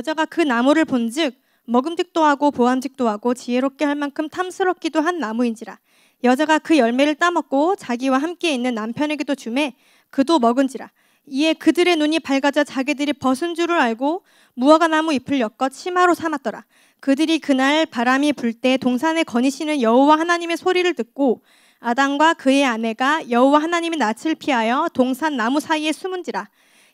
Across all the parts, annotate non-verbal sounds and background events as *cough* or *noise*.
여자가 그 나무를 본즉 먹음직도 하고 보암직도 하고 지혜롭게 할 만큼 탐스럽기도 한 나무인지라 여자가 그 열매를 따먹고 자기와 함께 있는 남편에게도 주매 그도 먹은지라 이에 그들의 눈이 밝아져 자기들이 벗은 줄을 알고 무화과 나무 잎을 엮어 치마로 삼았더라 그들이 그날 바람이 불 때 동산에 거니시는 여호와 하나님의 소리를 듣고 아담과 그의 아내가 여호와 하나님의 낯을 피하여 동산 나무 사이에 숨은지라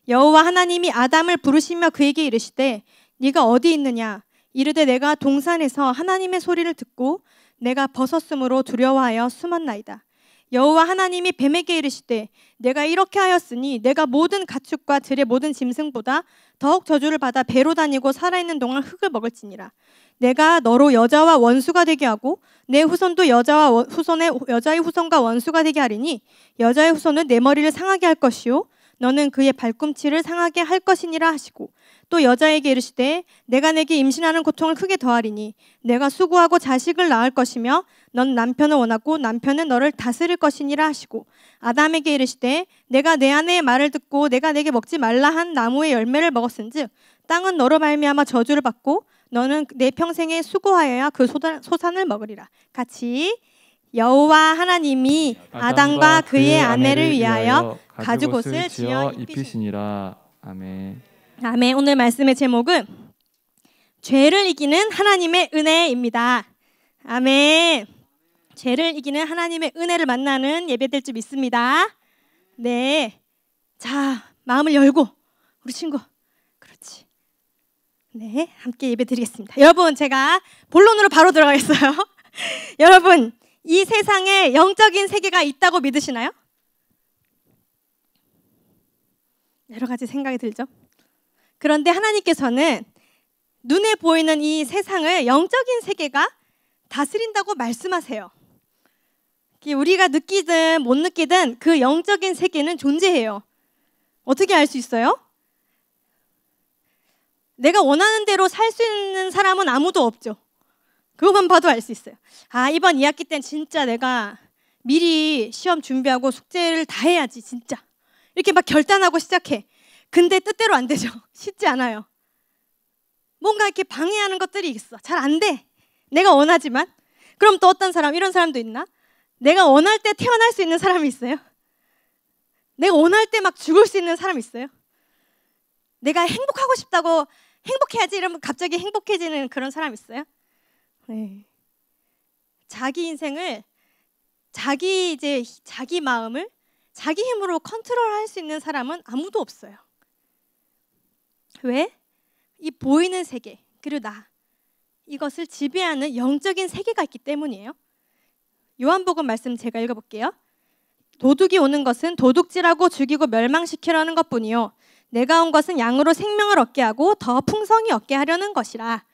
여호와 하나님이 아담을 부르시며 그에게 이르시되 네가 어디 있느냐 이르되 내가 동산에서 하나님의 소리를 듣고 내가 벗었으므로 두려워하여 숨었나이다 여호와 하나님이 뱀에게 이르시되 내가 이렇게 하였으니 내가 모든 가축과 들의 모든 짐승보다 더욱 저주를 받아 배로 다니고 살아있는 동안 흙을 먹을지니라 내가 너로 여자와 원수가 되게 하고 내 후손도 여자와 후손의 여자의 후손과 원수가 되게 하리니 여자의 후손은 내 머리를 상하게 할 것이요 너는 그의 발꿈치를 상하게 할 것이니라 하시고 또 여자에게 이르시되 내가 내게 임신하는 고통을 크게 더하리니 내가 수고하고 자식을 낳을 것이며 넌 남편을 원하고 남편은 너를 다스릴 것이니라 하시고 아담에게 이르시되 내가 내 아내의 말을 듣고 내가 내게 먹지 말라 한 나무의 열매를 먹었은즉 땅은 너로 말미암아 저주를 받고 너는 내 평생에 수고하여야 그 소산을 먹으리라 같이 여호와 하나님이 아담과 그의 아내를 위하여 가죽옷을 지어 입히시니라. 아멘. 아멘. 오늘 말씀의 제목은 죄를 이기는 하나님의 은혜입니다. 아멘. 죄를 이기는 하나님의 은혜를 만나는 예배될 줄 믿습니다. 네. 자, 마음을 열고 우리 친구. 그렇지. 네, 함께 예배드리겠습니다. 여러분, 제가 본론으로 바로 들어가겠어요. *laughs* 여러분, 이 세상에 영적인 세계가 있다고 믿으시나요? 여러 가지 생각이 들죠. 그런데 하나님께서는 눈에 보이는 이 세상을 영적인 세계가 다스린다고 말씀하세요. 우리가 느끼든 못 느끼든 그 영적인 세계는 존재해요. 어떻게 알 수 있어요? 내가 원하는 대로 살 수 있는 사람은 아무도 없죠. 그것만 봐도 알 수 있어요. 아, 이번 2학기 땐 진짜 내가 미리 시험 준비하고 숙제를 다 해야지, 진짜. 이렇게 막 결단하고 시작해. 근데 뜻대로 안 되죠. *laughs* 쉽지 않아요. 뭔가 이렇게 방해하는 것들이 있어. 잘 안 돼. 내가 원하지만. 그럼 또 어떤 사람, 이런 사람도 있나? 내가 원할 때 태어날 수 있는 사람이 있어요? 내가 원할 때 막 죽을 수 있는 사람이 있어요? 내가 행복하고 싶다고 행복해야지 이러면 갑자기 행복해지는 그런 사람 있어요? 네. 자기 인생을 자기 이제 자기 마음을 자기 힘으로 컨트롤할 수 있는 사람은 아무도 없어요. 왜? 이 보이는 세계 그리고 나 이것을 지배하는 영적인 세계가 있기 때문이에요. 요한복음 말씀 제가 읽어볼게요. 도둑이 오는 것은 도둑질하고 죽이고 멸망시키려는 것뿐이요. 내가 온 것은 양으로 생명을 얻게 하고 더 풍성히 얻게 하려는 것이라.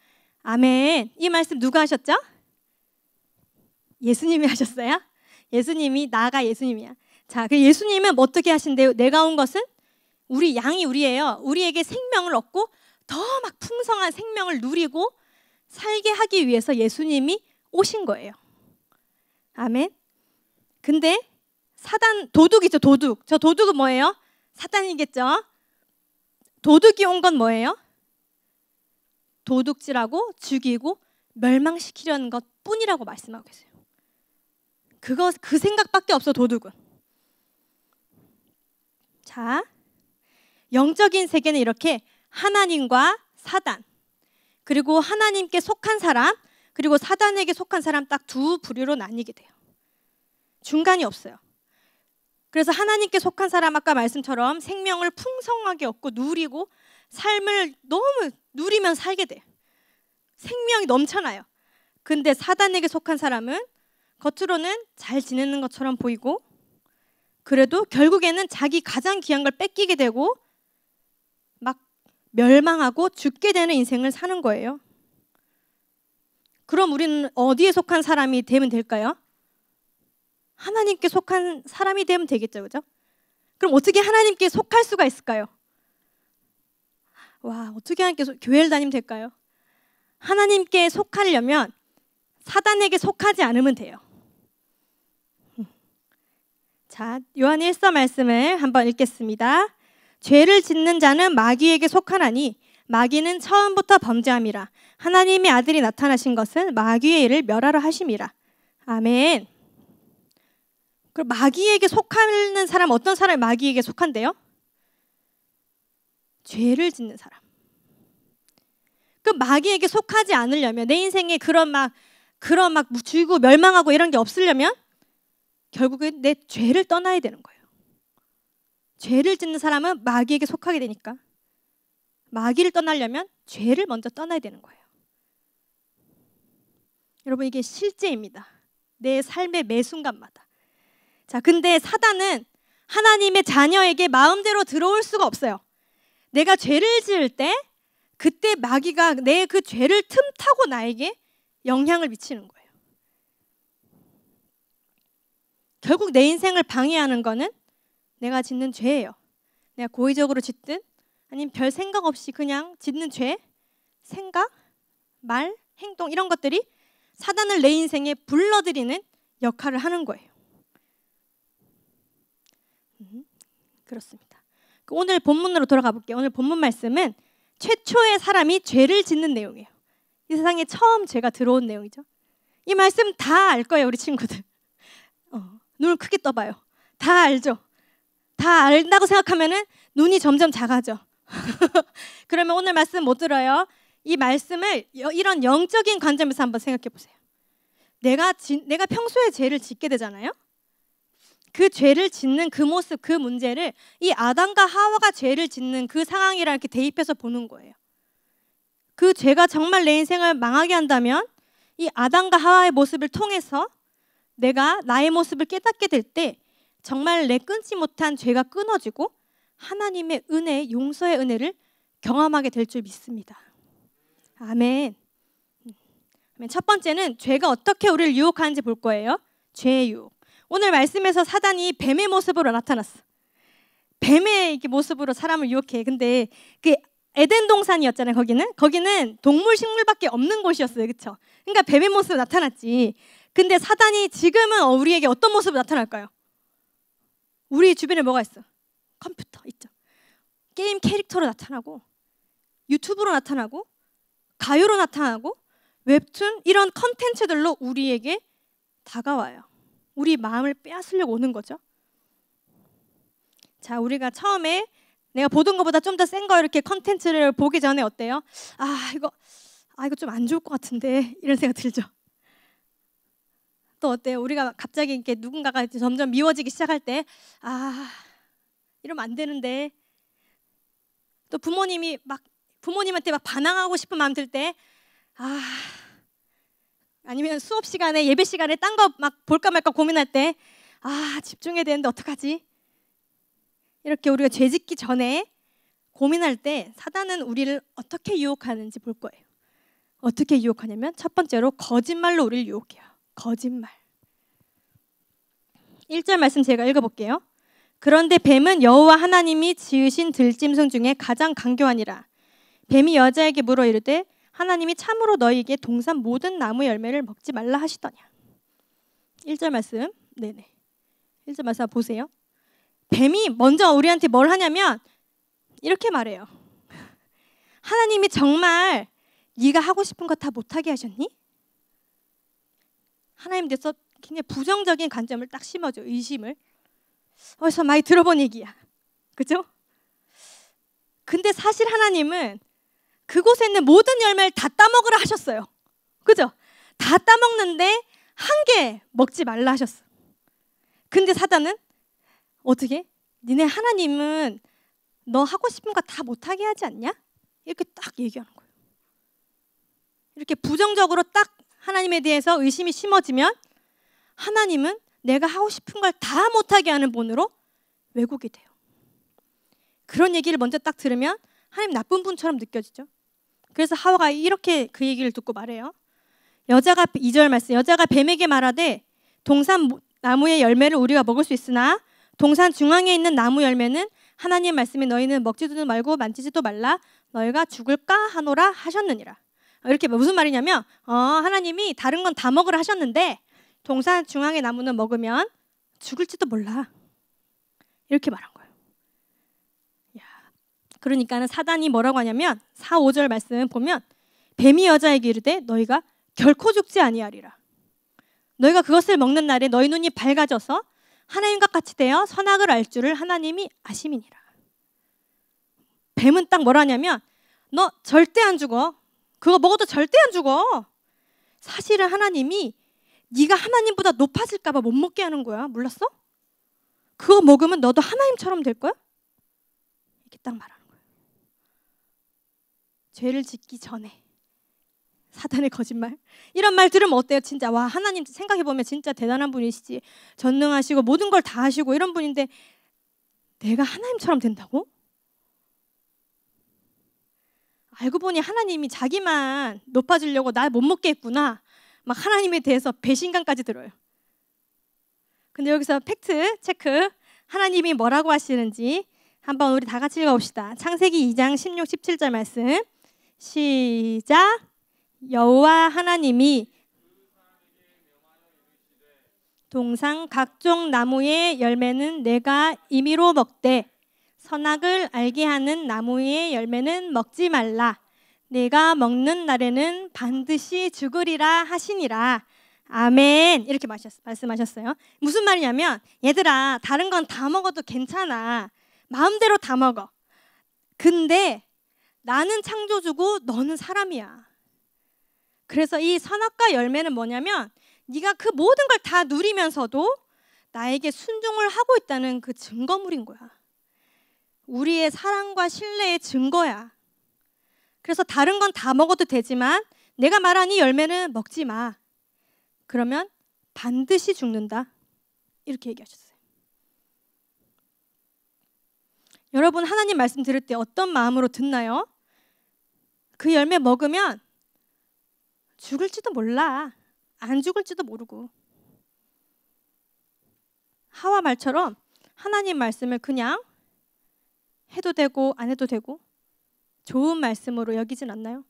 아멘. 이 말씀 누가 하셨죠? 예수님이 하셨어요? 예수님이 나가 예수님이야. 자, 그 예수님은 뭐 어떻게 하신대요? 내가 온 것은 우리 양이 우리예요. 우리에게 생명을 얻고 더 막 풍성한 생명을 누리고 살게 하기 위해서 예수님이 오신 거예요. 아멘. 근데 사단 도둑이죠, 도둑. 저 도둑은 뭐예요? 사단이겠죠. 도둑이 온 건 뭐예요? 도둑질하고 죽이고 멸망시키려는 것 뿐이라고 말씀하고 계세요. 그거 그 생각밖에 없어 도둑은. 자, 영적인 세계는 이렇게 하나님과 사단, 그리고 하나님께 속한 사람, 그리고 사단에게 속한 사람 딱 두 부류로 나뉘게 돼요. 중간이 없어요. 그래서 하나님께 속한 사람 아까 말씀처럼 생명을 풍성하게 얻고 누리고 삶을 너무 누리면 살게 돼요. 생명이 넘쳐나요. 근데 사단에게 속한 사람은 겉으로는 잘 지내는 것처럼 보이고 그래도 결국에는 자기 가장 귀한 걸 뺏기게 되고 막 멸망하고 죽게 되는 인생을 사는 거예요. 그럼 우리는 어디에 속한 사람이 되면 될까요? 하나님께 속한 사람이 되면 되겠죠, 그죠? 그럼 어떻게 하나님께 속할 수가 있을까요? 와, 어떻게 하나님께 속, 교회를 다니면 될까요? 하나님께 속하려면 사단에게 속하지 않으면 돼요. 자, 요한일서 말씀을 한번 읽겠습니다. 죄를 짓는 자는 마귀에게 속하나니 마귀는 처음부터 범죄함이라 하나님의 아들이 나타나신 것은 마귀의 일을 멸하러 하심이라. 아멘. 그럼 마귀에게 속하는 사람 어떤 사람이 마귀에게 속한대요? 죄를 짓는 사람. 그 마귀에게 속하지 않으려면 내 인생에 그런 막 그런 막죽고 뭐 멸망하고 이런 게 없으려면 결국엔 내 죄를 떠나야 되는 거예요. 죄를 짓는 사람은 마귀에게 속하게 되니까 마귀를 떠나려면 죄를 먼저 떠나야 되는 거예요. 여러분 이게 실제입니다. 내 삶의 매 순간마다. 자, 근데 사단은 하나님의 자녀에게 마음대로 들어올 수가 없어요. 내가 죄를 지을 때 그때 마귀가 내 그 죄를 틈타고 나에게 영향을 미치는 거예요. 결국 내 인생을 방해하는 거는 내가 짓는 죄예요. 내가 고의적으로 짓든 아니면 별 생각 없이 그냥 짓는 죄, 생각, 말, 행동 이런 것들이 사단을 내 인생에 불러들이는 역할을 하는 거예요. 음, 그렇습니다. 그 오늘 본문으로 돌아가 볼게요. 오늘 본문 말씀은 최초의 사람이 죄를 짓는 내용이에요. 이 세상에 처음 죄가 들어온 내용이죠. 이 말씀 다 알 거예요, 우리 친구들. 눈을 크게 떠봐요. 다 알죠. 다 알다고 생각하면 눈이 점점 작아져. *laughs* 그러면 오늘 말씀 못 들어요. 이 말씀을 이런 영적인 관점에서 한번 생각해 보세요. 내가 지, 내가 평소에 죄를 짓게 되잖아요. 그 죄를 짓는 그 모습, 그 문제를 이 아담과 하와가 죄를 짓는 그 상황이랑 이렇게 대입해서 보는 거예요. 그 죄가 정말 내 인생을 망하게 한다면 이 아담과 하와의 모습을 통해서 내가 나의 모습을 깨닫게 될 때 정말 내 끊지 못한 죄가 끊어지고 하나님의 은혜, 용서의 은혜를 경험하게 될 줄 믿습니다. 아멘. 첫 번째는 죄가 어떻게 우리를 유혹하는지 볼 거예요. 죄의 유혹. 오늘 말씀에서 사단이 뱀의 모습으로 나타났어. 뱀의 모습으로 사람을 유혹해. 근데 그 에덴 동산이었잖아요. 거기는 거기는 동물 식물밖에 없는 곳이었어요. 그렇죠? 그러니까 뱀의 모습 으로 나타났지. 근데 사단이 지금은 어, 우리에게 어떤 모습을 나타날까요? 우리 주변에 뭐가 있어? 컴퓨터 있죠. 게임 캐릭터로 나타나고 유튜브로 나타나고 가요로 나타나고 웹툰 이런 컨텐츠들로 우리에게 다가와요. 우리 마음을 빼앗으려고 오는 거죠. 자, 우리가 처음에 내가 보던 것보다 좀 더 센 거 이렇게 컨텐츠를 보기 전에 어때요? 아, 이거 아 이거 좀 안 좋을 것 같은데 이런 생각 들죠. 또 어때요? 우리가 갑자기 이렇게 누군가가 점점 미워지기 시작할 때, 아, 이러면 안 되는데. 또 부모님이 막, 부모님한테 막 반항하고 싶은 마음 들 때, 아, 아니면 수업 시간에, 예배 시간에 딴 거 막 볼까 말까 고민할 때, 아, 집중해야 되는데 어떡하지? 이렇게 우리가 죄 짓기 전에 고민할 때 사단은 우리를 어떻게 유혹하는지 볼 거예요. 어떻게 유혹하냐면 첫 번째로 거짓말로 우리를 유혹해요. 거짓말. 1절 말씀 제가 읽어볼게요. 그런데 뱀은 여호와 하나님이 지으신 들짐승 중에 가장 강교하니라. 뱀이 여자에게 물어 이르되 하나님이 참으로 너희에게 동산 모든 나무 열매를 먹지 말라 하시더냐. 1절 말씀. 네네. 1절 말씀 보세요. 뱀이 먼저 우리한테 뭘 하냐면 이렇게 말해요. *laughs* 하나님이 정말 네가 하고 싶은 거 다 못하게 하셨니? 하나님 대해서 굉장히 부정적인 관점을 딱 심어줘 의심을 어디서 많이 들어본 얘기야 그죠? 근데 사실 하나님은 그곳에 있는 모든 열매를 다 따먹으라 하셨어요 그죠? 다 따먹는데 한 개 먹지 말라 하셨어 근데 사단은 어떻게? 니네 하나님은 너 하고 싶은 거 다 못하게 하지 않냐? 이렇게 딱 얘기하는 거예요 이렇게 부정적으로 딱 하나님에 대해서 의심이 심어지면 하나님은 내가 하고 싶은 걸 다 못하게 하는 분으로 왜곡이 돼요. 그런 얘기를 먼저 딱 들으면 하나님 나쁜 분처럼 느껴지죠. 그래서 하와가 이렇게 그 얘기를 듣고 말해요. 여자가 이절 말씀 여자가 뱀에게 말하되 동산 나무의 열매를 우리가 먹을 수 있으나 동산 중앙에 있는 나무 열매는 하나님 말씀에 너희는 먹지도 말고 만지지도 말라 너희가 죽을까 하노라 하셨느니라. 이렇게 뭐 무슨 말이냐면 어, 하나님이 다른 건 다 먹으라 하셨는데 동산 중앙의 나무는 먹으면 죽을지도 몰라. 이렇게 말한 거예요. 야, 그러니까는 사단이 뭐라고 하냐면 4, 5절 말씀 보면 뱀이 여자에게 이르되 너희가 결코 죽지 아니하리라. 너희가 그것을 먹는 날에 너희 눈이 밝아져서 하나님과 같이 되어 선악을 알 줄을 하나님이 아심이니라. 뱀은 딱 뭐라냐면 너 절대 안 죽어. 그거 먹어도 절대 안 죽어. 사실은 하나님이 네가 하나님보다 높아질까 봐 못 먹게 하는 거야. 몰랐어? 그거 먹으면 너도 하나님처럼 될 거야? 이렇게 딱 말하는 거야. 죄를 짓기 전에 사단의 거짓말 이런 말 들으면 어때요? 진짜 와 하나님 생각해 보면 진짜 대단한 분이시지 전능하시고 모든 걸 다 하시고 이런 분인데 내가 하나님처럼 된다고? 알고 보니 하나님이 자기만 높아지려고 날 못 먹게 했구나. 막 하나님에 대해서 배신감까지 들어요. 근데 여기서 팩트 체크 하나님이 뭐라고 하시는지 한번 우리 다 같이 읽어봅시다. 창세기 2장 16, 17절 말씀 시작 여호와 하나님이 동상 각종 나무의 열매는 내가 임의로 먹되 선악을 알게 하는 나무의 열매는 먹지 말라. 내가 먹는 날에는 반드시 죽으리라 하시니라. 아멘. 이렇게 마셨, 말씀하셨어요. 무슨 말이냐면, 얘들아, 다른 건 다 먹어도 괜찮아. 마음대로 다 먹어. 근데 나는 창조주고 너는 사람이야. 그래서 이 선악과 열매는 뭐냐면, 네가 그 모든 걸 다 누리면서도 나에게 순종을 하고 있다는 그 증거물인 거야. 우리의 사랑과 신뢰의 증거야. 그래서 다른 건 다 먹어도 되지만 내가 말한 이 열매는 먹지 마. 그러면 반드시 죽는다. 이렇게 얘기하셨어요. 여러분 하나님 말씀 들을 때 어떤 마음으로 듣나요? 그 열매 먹으면 죽을지도 몰라. 안 죽을지도 모르고. 하와 말처럼 하나님 말씀을 그냥 해도 되고 안 해도 되고 좋은 말씀으로 여기진 않나요?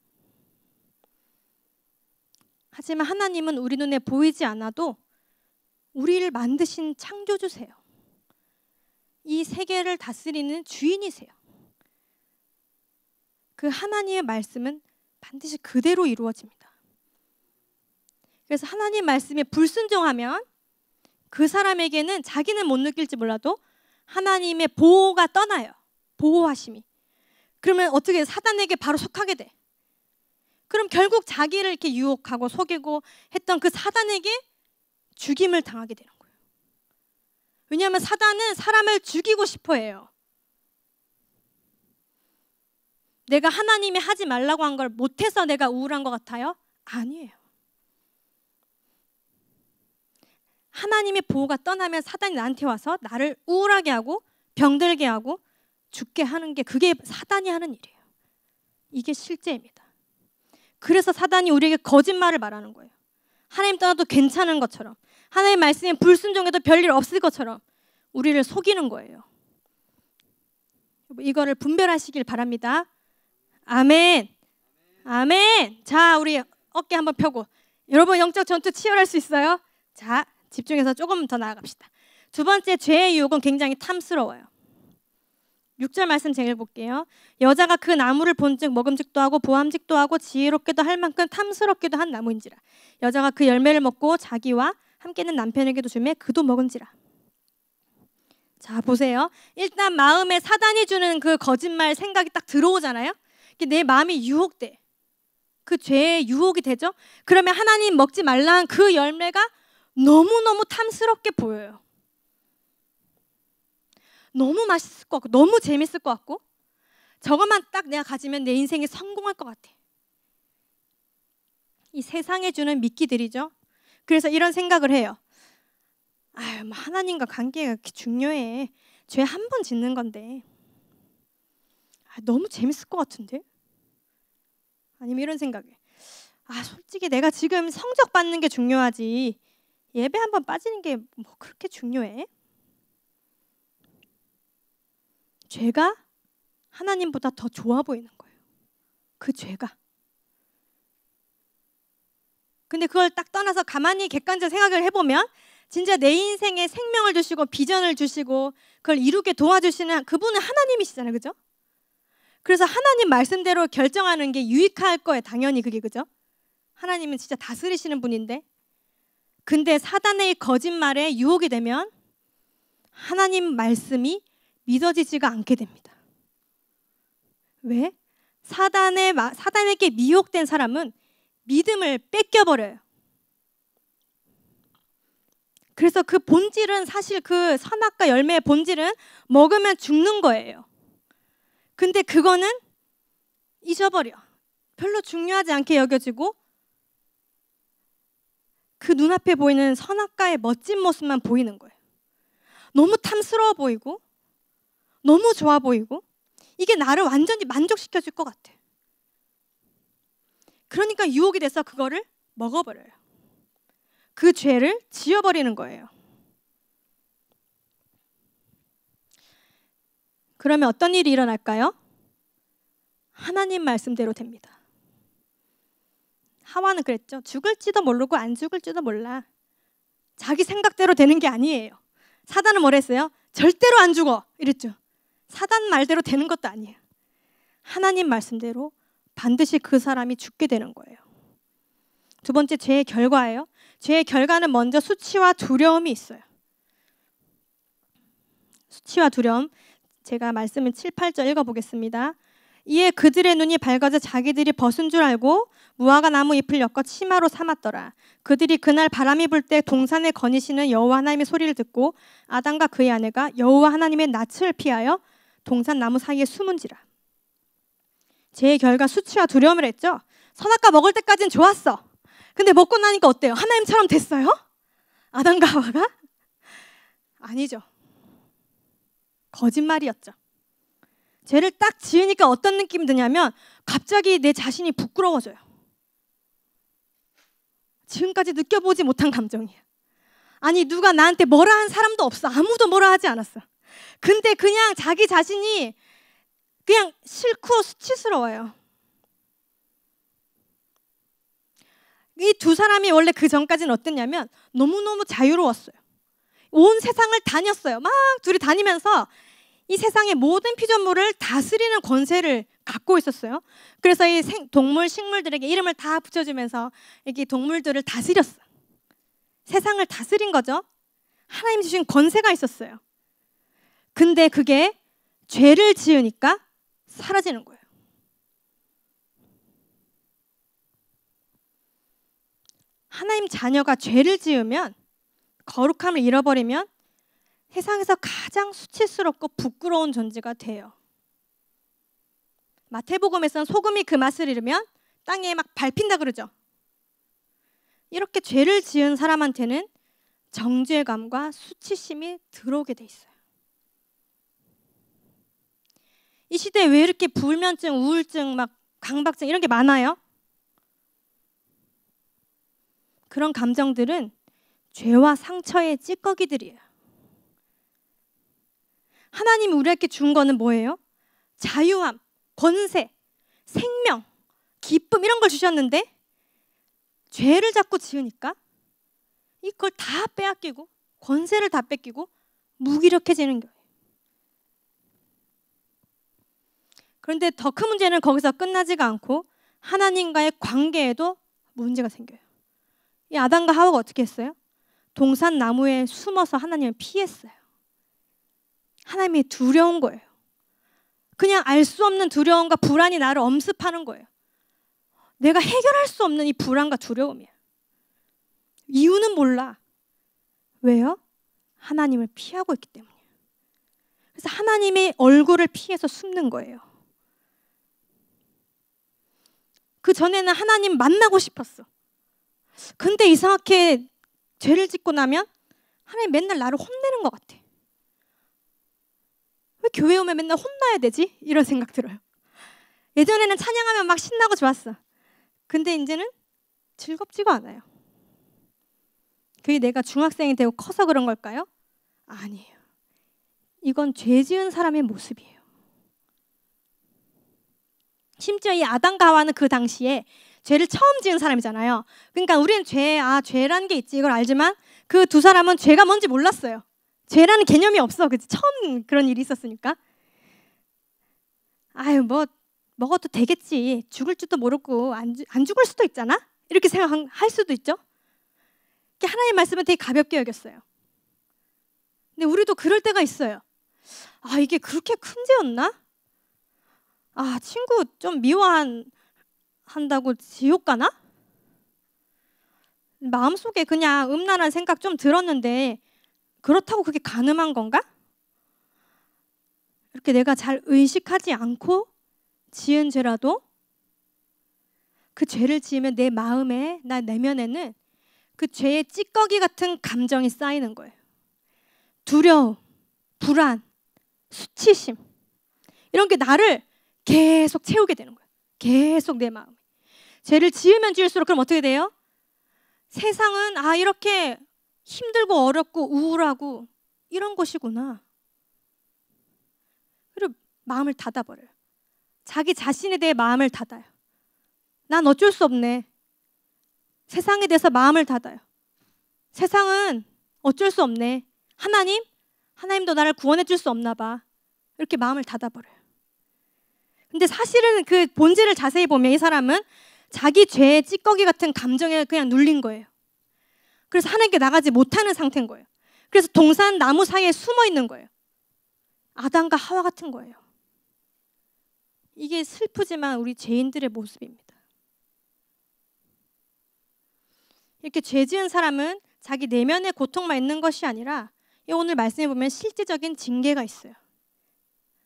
하지만 하나님은 우리 눈에 보이지 않아도 우리를 만드신 창조주세요. 이 세계를 다스리는 주인이세요. 그 하나님의 말씀은 반드시 그대로 이루어집니다. 그래서 하나님 말씀에 불순종하면 그 사람에게는 자기는 못 느낄지 몰라도 하나님의 보호가 떠나요. 보호하심이. 그러면 어떻게 사단에게 바로 속하게 돼. 그럼 결국 자기를 이렇게 유혹하고 속이고 했던 그 사단에게 죽임을 당하게 되는 거예요. 왜냐하면 사단은 사람을 죽이고 싶어 해요. 내가 하나님이 하지 말라고 한 걸 못해서 내가 우울한 것 같아요? 아니에요. 하나님의 보호가 떠나면 사단이 나한테 와서 나를 우울하게 하고 병들게 하고 죽게 하는 게 그게 사단이 하는 일이에요. 이게 실제입니다. 그래서 사단이 우리에게 거짓말을 말하는 거예요. 하나님 떠나도 괜찮은 것처럼 하나님 말씀에 불순종해도 별일 없을 것처럼 우리를 속이는 거예요. 이거를 분별하시길 바랍니다. 아멘. 아멘. 자, 우리 어깨 한번 펴고 여러분 영적 전투 치열할 수 있어요? 자, 집중해서 조금 더 나아갑시다. 두 번째 죄의 유혹은 굉장히 탐스러워요. 6절 말씀 제일 볼게요. 여자가 그 나무를 본즉 먹음직도 하고 보암직도 하고 지혜롭게도 할 만큼 탐스럽게도한 나무인지라. 여자가 그 열매를 먹고 자기와 함께는 있 남편에게도 주매 그도 먹은지라. 자 보세요. 일단 마음에 사단이 주는 그 거짓말 생각이 딱 들어오잖아요. 내 마음이 유혹돼. 그 죄의 유혹이 되죠. 그러면 하나님 먹지 말라는그 열매가 너무너무 탐스럽게 보여요. 너무 맛있을 것 같고 너무 재밌을 것 같고 저것만 딱 내가 가지면 내 인생이 성공할 것 같아. 이 세상에 주는 미끼들이죠. 그래서 이런 생각을 해요. 아유, 뭐 하나님과 관계가 그렇게 중요해. 죄 한 번 짓는 건데. 아, 너무 재밌을 것 같은데? 아니면 이런 생각에. 아, 솔직히 내가 지금 성적 받는 게 중요하지. 예배 한 번 빠지는 게 뭐 그렇게 중요해? 죄가 하나님보다 더 좋아 보이는 거예요. 그 죄가. 근데 그걸 딱 떠나서 가만히 객관적 생각을 해보면 진짜 내 인생에 생명을 주시고 비전을 주시고 그걸 이루게 도와주시는 그분은 하나님이시잖아요. 그죠? 그래서 하나님 말씀대로 결정하는 게 유익할 거예요. 당연히 그게 그죠? 하나님은 진짜 다스리시는 분인데 근데 사단의 거짓말에 유혹이 되면 하나님 말씀이 믿어지지가 않게 됩니다. 왜? 사단의 사단에게 미혹된 사람은 믿음을 뺏겨 버려요. 그래서 그 본질은 사실 그 선악과 열매의 본질은 먹으면 죽는 거예요. 근데 그거는 잊어버려. 별로 중요하지 않게 여겨지고 그 눈앞에 보이는 선악과의 멋진 모습만 보이는 거예요. 너무 탐스러워 보이고 너무 좋아 보이고 이게 나를 완전히 만족시켜 줄 것 같아. 그러니까 유혹이 돼서 그거를 먹어버려요. 그 죄를 지어버리는 거예요. 그러면 어떤 일이 일어날까요? 하나님 말씀대로 됩니다. 하와는 그랬죠. 죽을지도 모르고 안 죽을지도 몰라. 자기 생각대로 되는 게 아니에요. 사단은 뭐랬어요? 절대로 안 죽어. 이랬죠. 사단 말대로 되는 것도 아니에요. 하나님 말씀대로 반드시 그 사람이 죽게 되는 거예요. 두 번째 죄의 결과예요. 죄의 결과는 먼저 수치와 두려움이 있어요. 수치와 두려움. 제가 말씀을 7, 8절 읽어보겠습니다. 이에 그들의 눈이 밝아져 자기들이 벗은 줄 알고 무화과 나무 잎을 엮어 치마로 삼았더라. 그들이 그날 바람이 불 때 동산에 거니시는 여호와 하나님의 소리를 듣고 아담과 그의 아내가 여호와 하나님의 낯을 피하여 동산나무 사이에 숨은지라. 제 결과 수치와 두려움을 했죠. 선악과 먹을 때까진 좋았어. 근데 먹고 나니까 어때요? 하나님처럼 됐어요? 아담과 하와가? 아니죠. 거짓말이었죠. 죄를 딱 지으니까 어떤 느낌이 드냐면 갑자기 내 자신이 부끄러워져요. 지금까지 느껴보지 못한 감정이에요. 아니 누가 나한테 뭐라 한 사람도 없어. 아무도 뭐라 하지 않았어. 근데 그냥 자기 자신이 그냥 싫고 수치스러워요. 이 두 사람이 원래 그 전까지는 어땠냐면 너무너무 자유로웠어요. 온 세상을 다녔어요. 막 둘이 다니면서 이 세상의 모든 피조물을 다스리는 권세를 갖고 있었어요. 그래서 이 생, 동물, 식물들에게 이름을 다 붙여주면서 이게 동물들을 다스렸어. 세상을 다스린 거죠. 하나님 주신 권세가 있었어요. 근데 그게 죄를 지으니까 사라지는 거예요. 하나님 자녀가 죄를 지으면 거룩함을 잃어버리면 세상에서 가장 수치스럽고 부끄러운 존재가 돼요. 마태복음에서는 소금이 그 맛을 잃으면 땅에 막 밟힌다 그러죠. 이렇게 죄를 지은 사람한테는 정죄감과 수치심이 들어오게 돼 있어요. 이 시대에 왜 이렇게 불면증, 우울증, 막 강박증 이런 게 많아요? 그런 감정들은 죄와 상처의 찌꺼기들이에요. 하나님이 우리에게 준 거는 뭐예요? 자유함, 권세, 생명, 기쁨 이런 걸 주셨는데 죄를 자꾸 지으니까 이걸 다 빼앗기고 권세를 다 뺏기고 무기력해지는 거예요. 그런데 더 큰 문제는 거기서 끝나지가 않고 하나님과의 관계에도 문제가 생겨요. 이 아담과 하와가 어떻게 했어요? 동산 나무에 숨어서 하나님을 피했어요. 하나님이 두려운 거예요. 그냥 알 수 없는 두려움과 불안이 나를 엄습하는 거예요. 내가 해결할 수 없는 이 불안과 두려움이야. 이유는 몰라. 왜요? 하나님을 피하고 있기 때문이에요. 그래서 하나님의 얼굴을 피해서 숨는 거예요. 그 전에는 하나님 만나고 싶었어. 근데 이상하게 죄를 짓고 나면 하나님 맨날 나를 혼내는 것 같아. 왜 교회 오면 맨날 혼나야 되지? 이런 생각 들어요. 예전에는 찬양하면 막 신나고 좋았어. 근데 이제는 즐겁지가 않아요. 그게 내가 중학생이 되고 커서 그런 걸까요? 아니에요. 이건 죄 지은 사람의 모습이에요. 심지어 이 아담과 하와는 그 당시에 죄를 처음 지은 사람이잖아요. 그러니까 우리는 죄, 아, 죄라는 게 있지 이걸 알지만 그 두 사람은 죄가 뭔지 몰랐어요. 죄라는 개념이 없어. 그치? 처음 그런 일이 있었으니까. 아유, 뭐, 먹어도 되겠지. 죽을 줄도 모르고 안, 안 죽을 수도 있잖아? 이렇게 생각할 수도 있죠. 하나님 말씀은 되게 가볍게 여겼어요. 근데 우리도 그럴 때가 있어요. 아, 이게 그렇게 큰 죄였나? 아 친구 좀 미워한 다고 지옥 가나? 마음속에 그냥 음란한 생각 좀 들었는데 그렇다고 그게 가늠한 건가? 이렇게 내가 잘 의식하지 않고 지은 죄라도 그 죄를 지으면 내 마음에 나 내면에는 그 죄의 찌꺼기 같은 감정이 쌓이는 거예요. 두려움, 불안, 수치심 이런 게 나를 계속 채우게 되는 거예요. 계속 내 마음. 죄를 지으면 지을수록 그럼 어떻게 돼요? 세상은 아 이렇게 힘들고 어렵고 우울하고 이런 것이구나. 그리고 마음을 닫아버려요. 자기 자신에 대해 마음을 닫아요. 난 어쩔 수 없네. 세상에 대해서 마음을 닫아요. 세상은 어쩔 수 없네. 하나님, 하나님도 나를 구원해 줄 수 없나 봐. 이렇게 마음을 닫아버려요. 근데 사실은 그 본질을 자세히 보면 이 사람은 자기 죄의 찌꺼기 같은 감정에 그냥 눌린 거예요. 그래서 하나님께 나가지 못하는 상태인 거예요. 그래서 동산 나무 사이에 숨어 있는 거예요. 아담과 하와 같은 거예요. 이게 슬프지만 우리 죄인들의 모습입니다. 이렇게 죄 지은 사람은 자기 내면의 고통만 있는 것이 아니라 오늘 말씀해 보면 실제적인 징계가 있어요.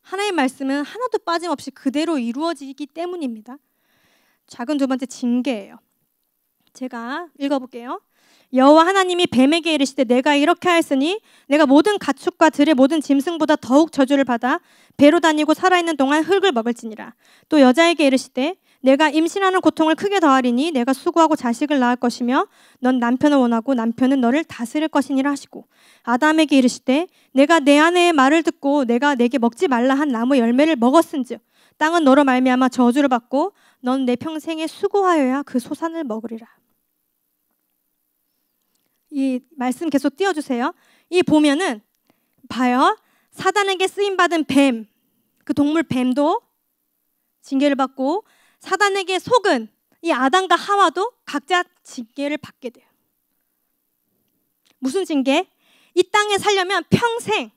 하나님 말씀은 하나도 빠짐없이 그대로 이루어지기 때문입니다. 작은 두 번째 징계예요. 제가 읽어볼게요. 여호와 하나님이 뱀에게 이르시되 내가 이렇게 하였으니 내가 모든 가축과 들의 모든 짐승보다 더욱 저주를 받아 배로 다니고 살아있는 동안 흙을 먹을지니라 또 여자에게 이르시되 내가 임신하는 고통을 크게 더하리니 내가 수고하고 자식을 낳을 것이며 넌 남편을 원하고 남편은 너를 다스릴 것이니라 하시고 아담에게 이르시되 내가 내 아내의 말을 듣고 내가 내게 먹지 말라 한 나무 열매를 먹었은즉 땅은 너로 말미암아 저주를 받고 넌 내 평생에 수고하여야 그 소산을 먹으리라. 이 말씀 계속 띄워 주세요. 이 보면은 봐요. 사단에게 쓰임 받은 뱀, 그 동물 뱀도 징계를 받고 사단에게 속은 이 아담과 하와도 각자 징계를 받게 돼요. 무슨 징계? 이 땅에 살려면 평생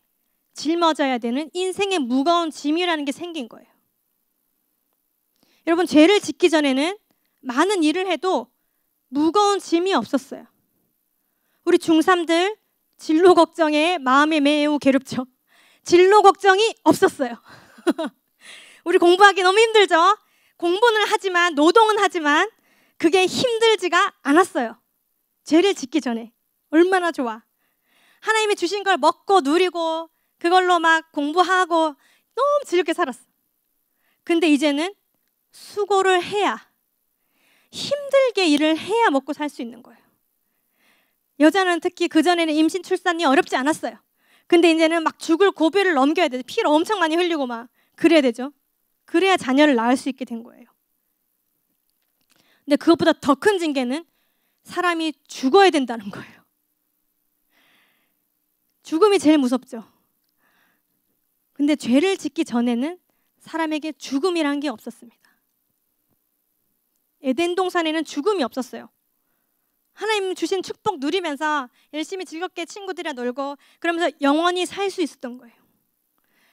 짊어져야 되는 인생의 무거운 짐이라는 게 생긴 거예요. 여러분, 죄를 짓기 전에는 많은 일을 해도 무거운 짐이 없었어요. 우리 중3들 진로 걱정에 마음이 매우 괴롭죠. 진로 걱정이 없었어요. *laughs* 우리 공부하기 너무 힘들죠? 공부는 하지만 노동은 하지만 그게 힘들지가 않았어요. 죄를 짓기 전에 얼마나 좋아. 하나님이 주신 걸 먹고 누리고 그걸로 막 공부하고 너무 즐겁게 살았어. 근데 이제는 수고를 해야 힘들게 일을 해야 먹고 살 수 있는 거예요. 여자는 특히 그전에는 임신 출산이 어렵지 않았어요. 근데 이제는 막 죽을 고비를 넘겨야 되 피를 엄청 많이 흘리고 막 그래야 되죠. 그래야 자녀를 낳을 수 있게 된 거예요. 근데 그것보다 더 큰 징계는 사람이 죽어야 된다는 거예요. 죽음이 제일 무섭죠. 근데 죄를 짓기 전에는 사람에게 죽음이란 게 없었습니다. 에덴 동산에는 죽음이 없었어요. 하나님 주신 축복 누리면서 열심히 즐겁게 친구들이랑 놀고 그러면서 영원히 살 수 있었던 거예요.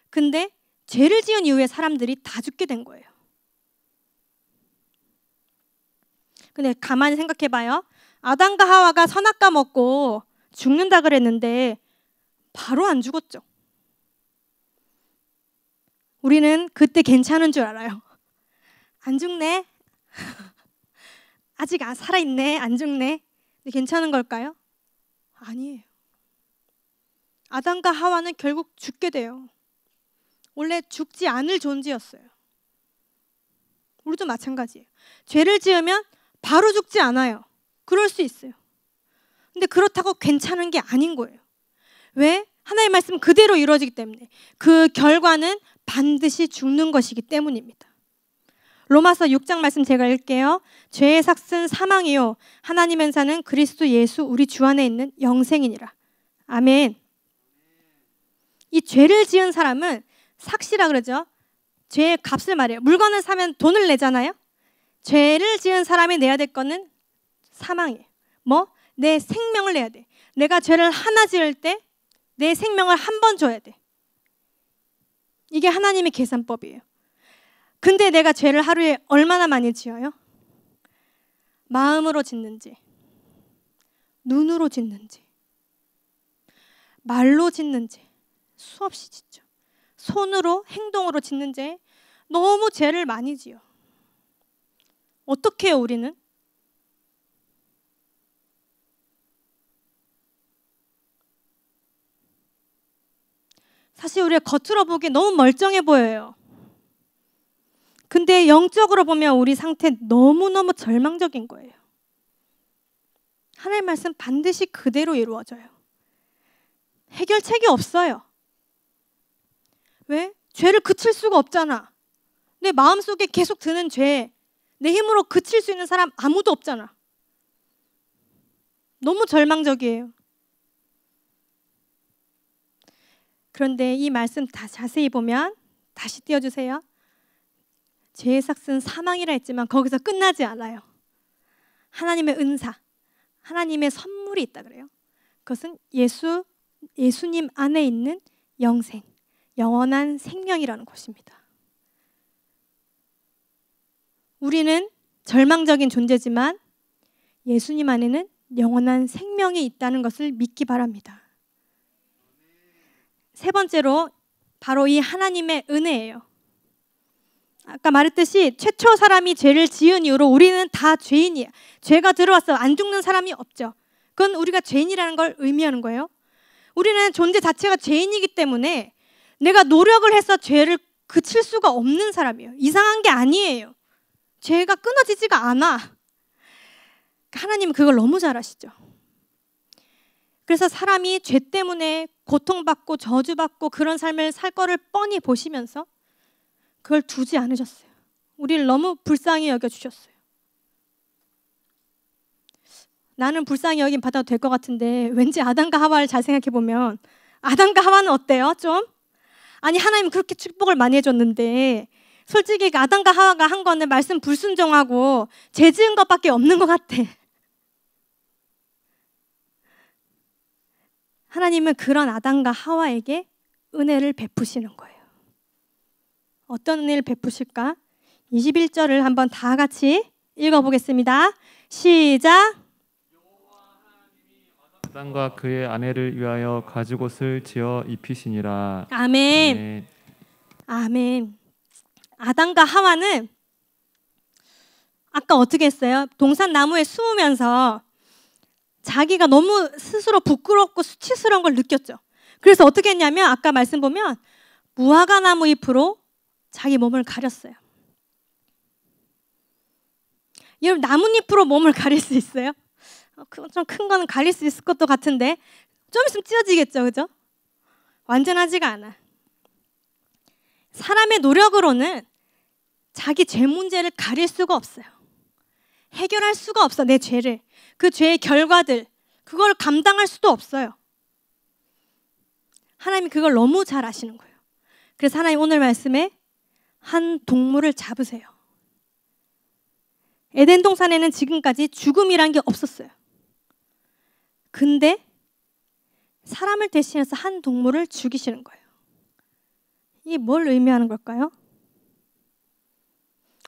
근데 죄를 지은 이후에 사람들이 다 죽게 된 거예요. 근데 가만히 생각해 봐요. 아담과 하와가 선악과 먹고 죽는다 그랬는데 바로 안 죽었죠. 우리는 그때 괜찮은 줄 알아요. 안 죽네. *laughs* 아직 아, 살아있네. 안 죽네. 괜찮은 걸까요? 아니에요. 아담과 하와는 결국 죽게 돼요. 원래 죽지 않을 존재였어요. 우리도 마찬가지예요. 죄를 지으면 바로 죽지 않아요. 그럴 수 있어요. 근데 그렇다고 괜찮은 게 아닌 거예요. 왜? 하나의 말씀 그대로 이루어지기 때문에 그 결과는 반드시 죽는 것이기 때문입니다. 로마서 6장 말씀 제가 읽게요. 죄의 삭슨 사망이요 하나님의 사는 그리스도 예수 우리 주 안에 있는 영생이니라. 아멘. 이 죄를 지은 사람은 삭시라 그러죠. 죄의 값을 말해요. 물건을 사면 돈을 내잖아요. 죄를 지은 사람이 내야 될 거는 사망이에요. 뭐? 내 생명을 내야 돼. 내가 죄를 하나 지을 때 내 생명을 한 번 줘야 돼. 이게 하나님의 계산법이에요. 근데 내가 죄를 하루에 얼마나 많이 지어요? 마음으로 짓는지, 눈으로 짓는지, 말로 짓는지 수없이 짓죠. 손으로 행동으로 짓는 죄 너무 죄를 많이 지요. 어떻게 해요, 우리는? 사실 우리가 겉으로 보기에 너무 멀쩡해 보여요. 근데 영적으로 보면 우리 상태 너무너무 절망적인 거예요. 하나님의 말씀 반드시 그대로 이루어져요. 해결책이 없어요. 왜? 죄를 그칠 수가 없잖아. 내 마음속에 계속 드는 죄, 내 힘으로 그칠 수 있는 사람 아무도 없잖아. 너무 절망적이에요. 그런데 이 말씀 다 자세히 보면 다시 띄워주세요. 죄의 삭은 사망이라 했지만 거기서 끝나지 않아요. 하나님의 은사, 하나님의 선물이 있다 그래요. 그것은 예수 예수님 안에 있는 영생. 영원한 생명이라는 것입니다. 우리는 절망적인 존재지만 예수님 안에는 영원한 생명이 있다는 것을 믿기 바랍니다. 세 번째로 바로 이 하나님의 은혜예요. 아까 말했듯이 최초 사람이 죄를 지은 이후로 우리는 다 죄인이야. 죄가 들어와서 안 죽는 사람이 없죠. 그건 우리가 죄인이라는 걸 의미하는 거예요. 우리는 존재 자체가 죄인이기 때문에 내가 노력을 해서 죄를 그칠 수가 없는 사람이에요. 이상한 게 아니에요. 죄가 끊어지지가 않아. 하나님은 그걸 너무 잘 아시죠. 그래서 사람이 죄 때문에 고통받고 저주받고 그런 삶을 살 거를 뻔히 보시면서 그걸 두지 않으셨어요. 우리를 너무 불쌍히 여겨 주셨어요. 나는 불쌍히 여긴 받아도 될 것 같은데 왠지 아담과 하와를 잘 생각해 보면 아담과 하와는 어때요? 좀 아니 하나님 그렇게 축복을 많이 해줬는데 솔직히 그 아담과 하와가 한 거는 말씀 불순종하고 죄 지은 것밖에 없는 것 같아. 하나님은 그런 아담과 하와에게 은혜를 베푸시는 거예요. 어떤 은혜를 베푸실까? 21절을 한번 다 같이 읽어보겠습니다. 시작! 마땅과 그의 아내를 위하여 가죽옷을 지어 입히시니라. 아멘. 아멘. 아멘. 아담과 하와는 아까 어떻게 했어요? 동산 나무에 숨으면서 자기가 너무 스스로 부끄럽고 수치스러운 걸 느꼈죠. 그래서 어떻게 했냐면 아까 말씀 보면 무화과 나무 잎으로 자기 몸을 가렸어요. 여러분 나뭇잎으로 몸을 *laughs* 가릴 수 있어요? 어, 그 좀큰 거는 갈릴 수 있을 것도 같은데 좀 있으면 찢어지겠죠, 그죠? 완전하지가 않아. 사람의 노력으로는 자기 죄 문제를 가릴 수가 없어요. 해결할 수가 없어, 내 죄를. 그 죄의 결과들, 그걸 감당할 수도 없어요. 하나님이 그걸 너무 잘 아시는 거예요. 그래서 하나님 오늘 말씀에 한 동물을 잡으세요. 에덴 동산에는 지금까지 죽음이란 게 없었어요. 근데 사람을 대신해서 한 동물을 죽이시는 거예요. 이게 뭘 의미하는 걸까요?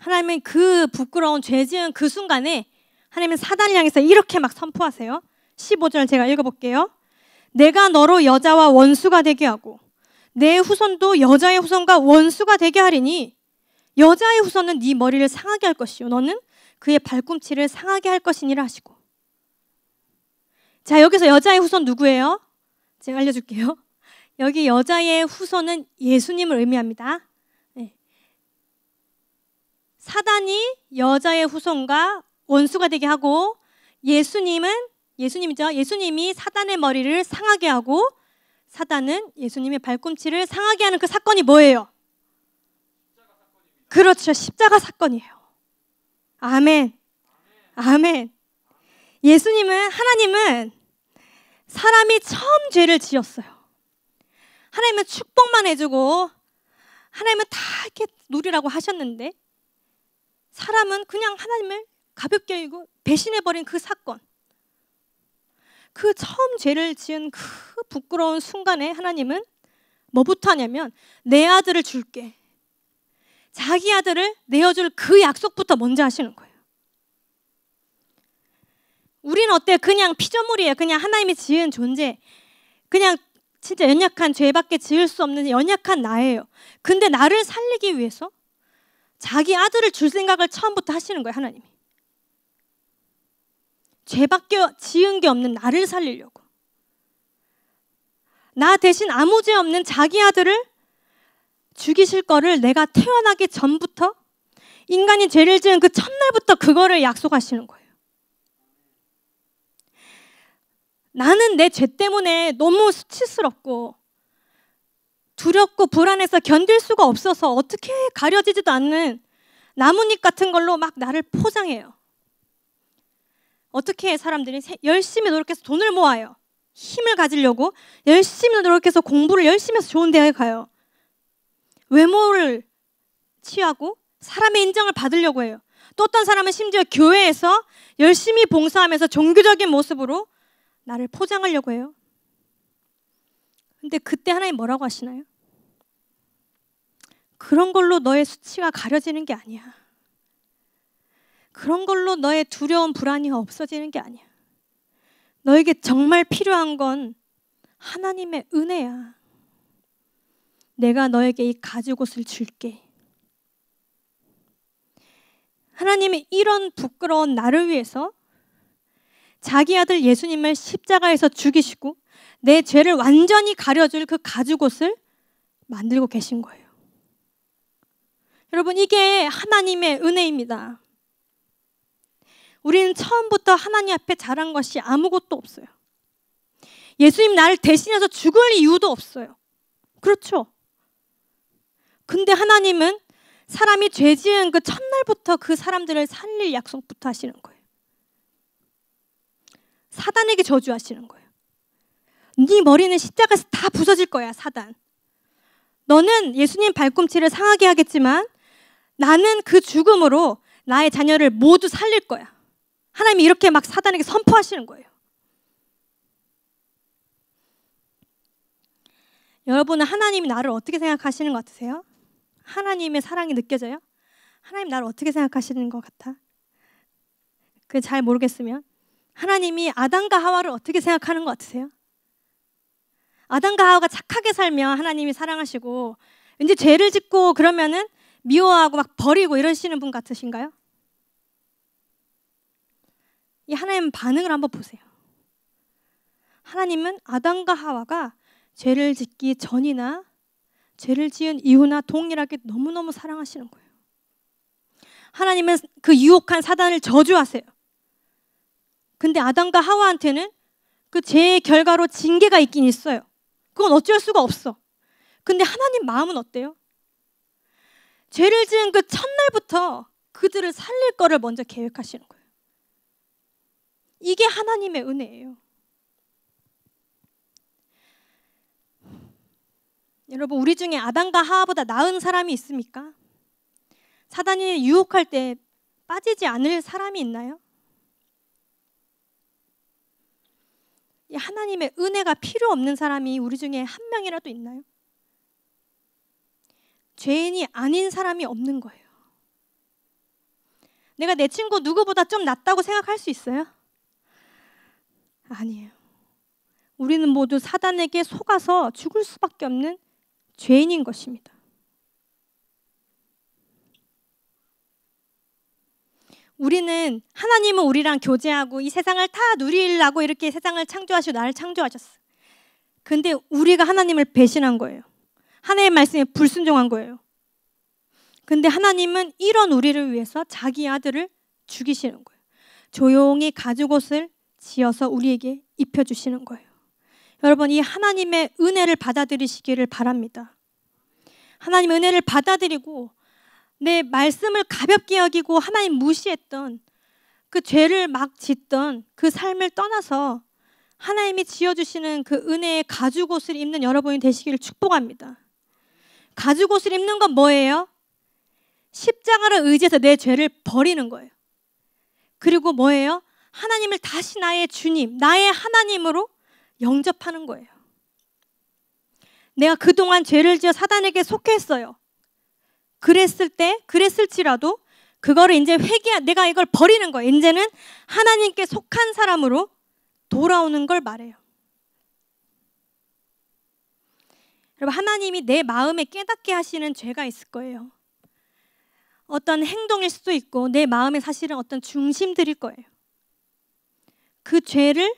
하나님은 그 부끄러운 죄 지은 그 순간에 하나님은 사단을 향해서 이렇게 막 선포하세요. 15절 제가 읽어볼게요. 내가 너로 여자와 원수가 되게 하고 내 후손도 여자의 후손과 원수가 되게 하리니 여자의 후손은 네 머리를 상하게 할 것이요 너는 그의 발꿈치를 상하게 할 것이니라 하시고 자, 여기서 여자의 후손 누구예요? 제가 알려줄게요. *laughs* 여기 여자의 후손은 예수님을 의미합니다. 네. 사단이 여자의 후손과 원수가 되게 하고 예수님은 예수님이죠. 예수님이 사단의 머리를 상하게 하고 사단은 예수님의 발꿈치를 상하게 하는 그 사건이 뭐예요? 그렇죠. 십자가 사건이에요. 아멘. 아멘. 예수님은 하나님은 사람이 처음 죄를 지었어요. 하나님은 축복만 해주고 하나님은 다 이렇게 누리라고 하셨는데 사람은 그냥 하나님을 가볍게 여기고 배신해버린 그 사건 그 처음 죄를 지은 그 부끄러운 순간에 하나님은 뭐부터 하냐면 내 아들을 줄게 자기 아들을 내어줄 그 약속부터 먼저 하시는 거예요 우리는 어때요? 그냥 피조물이에요. 그냥 하나님이 지은 존재. 그냥 진짜 연약한 죄밖에 지을 수 없는 연약한 나예요. 근데 나를 살리기 위해서 자기 아들을 줄 생각을 처음부터 하시는 거예요, 하나님이. 죄밖에 지은 게 없는 나를 살리려고. 나 대신 아무 죄 없는 자기 아들을 죽이실 거를 내가 태어나기 전부터 인간이 죄를 지은 그 첫날부터 그거를 약속하시는 거예요. 나는 내 죄 때문에 너무 수치스럽고 두렵고 불안해서 견딜 수가 없어서 어떻게 가려지지도 않는 나뭇잎 같은 걸로 막 나를 포장해요. 어떻게 사람들이 열심히 노력해서 돈을 모아요. 힘을 가지려고 열심히 노력해서 공부를 열심히 해서 좋은 대학에 가요. 외모를 취하고 사람의 인정을 받으려고 해요. 또 어떤 사람은 심지어 교회에서 열심히 봉사하면서 종교적인 모습으로 나를 포장하려고 해요. 근데 그때 하나님 뭐라고 하시나요? 그런 걸로 너의 수치가 가려지는 게 아니야. 그런 걸로 너의 두려운 불안이 없어지는 게 아니야. 너에게 정말 필요한 건 하나님의 은혜야. 내가 너에게 이 가죽 옷을 줄게. 하나님이 이런 부끄러운 나를 위해서 자기 아들 예수님을 십자가에서 죽이시고 내 죄를 완전히 가려줄 그 가죽옷을 만들고 계신 거예요. 여러분, 이게 하나님의 은혜입니다. 우리는 처음부터 하나님 앞에 잘한 것이 아무것도 없어요. 예수님 나를 대신해서 죽을 이유도 없어요. 그렇죠? 근데 하나님은 사람이 죄 지은 그 첫날부터 그 사람들을 살릴 약속부터 하시는 거예요. 사단에게 저주하시는 거예요. 네 머리는 십자가에서 다 부서질 거야, 사단. 너는 예수님 발꿈치를 상하게 하겠지만 나는 그 죽음으로 나의 자녀를 모두 살릴 거야. 하나님이 이렇게 막 사단에게 선포하시는 거예요. 여러분은 하나님이 나를 어떻게 생각하시는 것 같으세요? 하나님의 사랑이 느껴져요? 하나님 나를 어떻게 생각하시는 것 같아? 그 잘 모르겠으면 하나님이 아담과 하와를 어떻게 생각하는 것 같으세요? 아담과 하와가 착하게 살면 하나님이 사랑하시고 이제 죄를 짓고 그러면은 미워하고 막 버리고 이러시는 분 같으신가요? 이 하나님 반응을 한번 보세요. 하나님은 아담과 하와가 죄를 짓기 전이나 죄를 지은 이후나 동일하게 너무너무 사랑하시는 거예요. 하나님은 그 유혹한 사단을 저주하세요. 근데 아담과 하와한테는 그죄 결과로 징계가 있긴 있어요. 그건 어쩔 수가 없어. 근데 하나님 마음은 어때요? 죄를 지은 그 첫날부터 그들을 살릴 거를 먼저 계획하시는 거예요. 이게 하나님의 은혜예요. 여러분, 우리 중에 아담과 하와보다 나은 사람이 있습니까? 사단이 유혹할 때 빠지지 않을 사람이 있나요? 하나님의 은혜가 필요 없는 사람이 우리 중에 한 명이라도 있나요? 죄인이 아닌 사람이 없는 거예요. 내가 내 친구 누구보다 좀 낫다고 생각할 수 있어요? 아니에요. 우리는 모두 사단에게 속아서 죽을 수밖에 없는 죄인인 것입니다. 우리는 하나님은 우리랑 교제하고 이 세상을 다 누리려고 이렇게 세상을 창조하시고 나를 창조하셨어. 근데 우리가 하나님을 배신한 거예요. 하나님의 말씀에 불순종한 거예요. 근데 하나님은 이런 우리를 위해서 자기 아들을 죽이시는 거예요. 조용히 가죽옷을 지어서 우리에게 입혀주시는 거예요. 여러분, 이 하나님의 은혜를 받아들이시기를 바랍니다. 하나님의 은혜를 받아들이고 내 말씀을 가볍게 여기고 하나님 무시했던 그 죄를 막 짓던 그 삶을 떠나서 하나님이 지어주시는 그 은혜의 가죽 옷을 입는 여러분이 되시기를 축복합니다. 가죽 옷을 입는 건 뭐예요? 십자가를 의지해서 내 죄를 버리는 거예요. 그리고 뭐예요? 하나님을 다시 나의 주님, 나의 하나님으로 영접하는 거예요. 내가 그동안 죄를 지어 사단에게 속했어요. 그랬을 때 그랬을지라도 그거를 이제 회개 내가 이걸 버리는 거예요. 이제는 하나님께 속한 사람으로 돌아오는 걸 말해요. 여러분 하나님이 내 마음에 깨닫게 하시는 죄가 있을 거예요. 어떤 행동일 수도 있고 내 마음에 사실은 어떤 중심들일 거예요. 그 죄를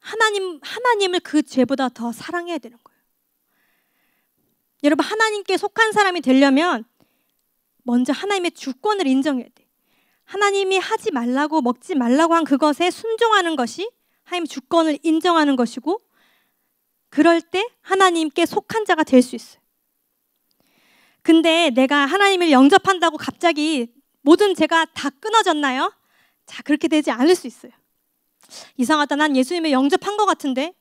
하나님 하나님을 그 죄보다 더 사랑해야 되는 거예요. 여러분 하나님께 속한 사람이 되려면 먼저 하나님의 주권을 인정해야 돼. 하나님이 하지 말라고 먹지 말라고 한 그것에 순종하는 것이 하나님 주권을 인정하는 것이고 그럴 때 하나님께 속한 자가 될 수 있어요. 근데 내가 하나님을 영접한다고 갑자기 모든 제가 다 끊어졌나요? 자, 그렇게 되지 않을 수 있어요. 이상하다. 난 예수님을 영접한 것 같은데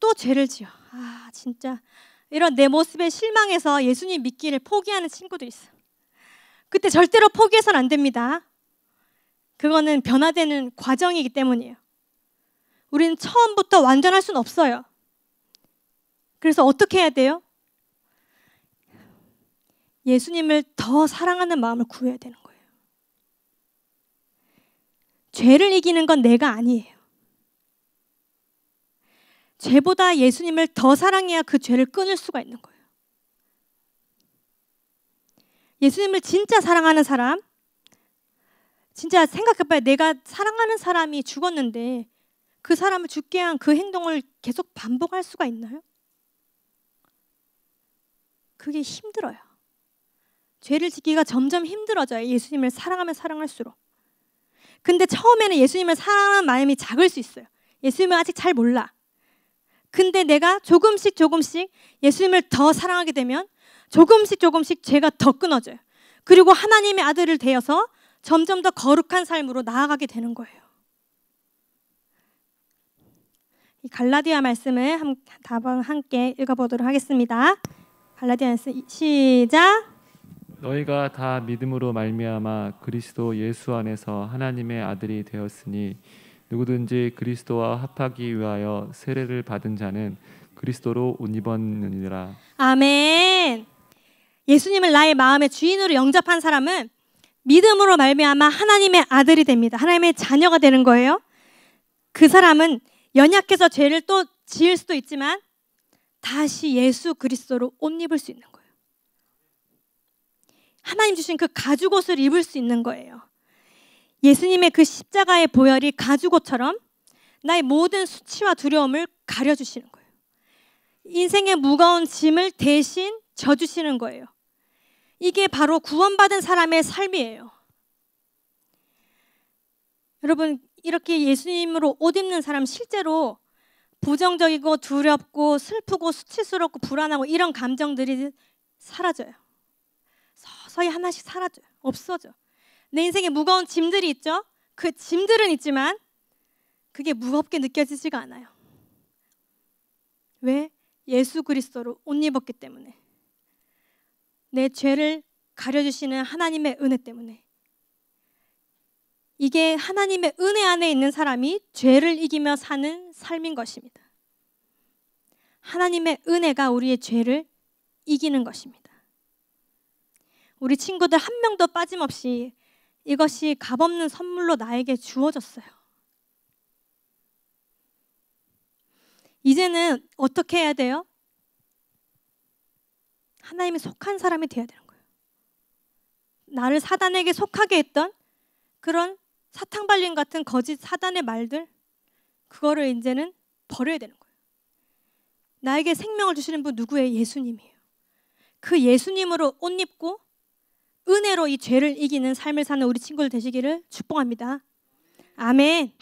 또 죄를 지어. 아, 진짜 이런 내 모습에 실망해서 예수님 믿기를 포기하는 친구도 있어. 그때 절대로 포기해서는 안 됩니다. 그거는 변화되는 과정이기 때문이에요. 우리는 처음부터 완전할 수는 없어요. 그래서 어떻게 해야 돼요? 예수님을 더 사랑하는 마음을 구해야 되는 거예요. 죄를 이기는 건 내가 아니에요. 죄보다 예수님을 더 사랑해야 그 죄를 끊을 수가 있는 거예요. 예수님을 진짜 사랑하는 사람, 진짜 생각해봐요. 내가 사랑하는 사람이 죽었는데 그 사람을 죽게 한 그 행동을 계속 반복할 수가 있나요? 그게 힘들어요. 죄를 지기가 점점 힘들어져요. 예수님을 사랑하면 사랑할수록. 근데 처음에는 예수님을 사랑하는 마음이 작을 수 있어요. 예수님을 아직 잘 몰라. 근데 내가 조금씩 조금씩 예수님을 더 사랑하게 되면 조금씩 조금씩 죄가 더 끊어져요. 그리고 하나님의 아들을 되어서 점점 더 거룩한 삶으로 나아가게 되는 거예요. 이 갈라디아 말씀을 다방 함께 읽어보도록 하겠습니다. 갈라디아서 시작. 너희가 다 믿음으로 말미암아 그리스도 예수 안에서 하나님의 아들이 되었으니 누구든지 그리스도와 합하기 위하여 세례를 받은 자는 그리스도로 옷 입었느니라. 아멘. 예수님을 나의 마음의 주인으로 영접한 사람은 믿음으로 말미암아 하나님의 아들이 됩니다. 하나님의 자녀가 되는 거예요. 그 사람은 연약해서 죄를 또 지을 수도 있지만 다시 예수 그리스도로 옷 입을 수 있는 거예요. 하나님 주신 그 가죽옷을 입을 수 있는 거예요. 예수님의 그 십자가의 보혈이 가죽옷처럼 나의 모든 수치와 두려움을 가려주시는 거예요. 인생의 무거운 짐을 대신 져주시는 거예요. 이게 바로 구원받은 사람의 삶이에요. 여러분, 이렇게 예수님으로 옷 입는 사람 실제로 부정적이고 두렵고 슬프고 수치스럽고 불안하고 이런 감정들이 사라져요. 서서히 하나씩 사라져요. 없어져. 내 인생에 무거운 짐들이 있죠. 그 짐들은 있지만 그게 무겁게 느껴지지가 않아요. 왜? 예수 그리스도로 옷 입었기 때문에. 내 죄를 가려주시는 하나님의 은혜 때문에. 이게 하나님의 은혜 안에 있는 사람이 죄를 이기며 사는 삶인 것입니다. 하나님의 은혜가 우리의 죄를 이기는 것입니다. 우리 친구들 한 명도 빠짐없이 이것이 값없는 선물로 나에게 주어졌어요. 이제는 어떻게 해야 돼요? 하나님이 속한 사람이 되어야 되는 거예요. 나를 사단에게 속하게 했던 그런 사탕발림 같은 거짓 사단의 말들 그거를 이제는 버려야 되는 거예요. 나에게 생명을 주시는 분 누구예요? 예수님이에요. 그 예수님으로 옷 입고 은혜로 이 죄를 이기는 삶을 사는 우리 친구들 되시기를 축복합니다. 아멘.